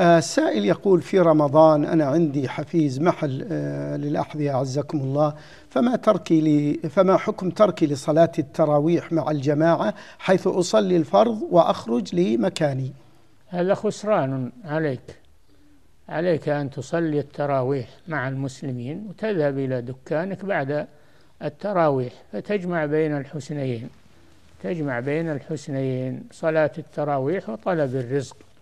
آه، سائل يقول في رمضان أنا عندي حفيز محل آه، للأحذية عزكم الله فما تركي لي فما حكم تركي لصلاة التراويح مع الجماعة حيث أصلي الفرض وأخرج لمكاني هذا خسران عليك عليك أن تصلي التراويح مع المسلمين وتذهب إلى دكانك بعد التراويح فتجمع بين الحسنيين تجمع بين الحسنيين صلاة التراويح وطلب الرزق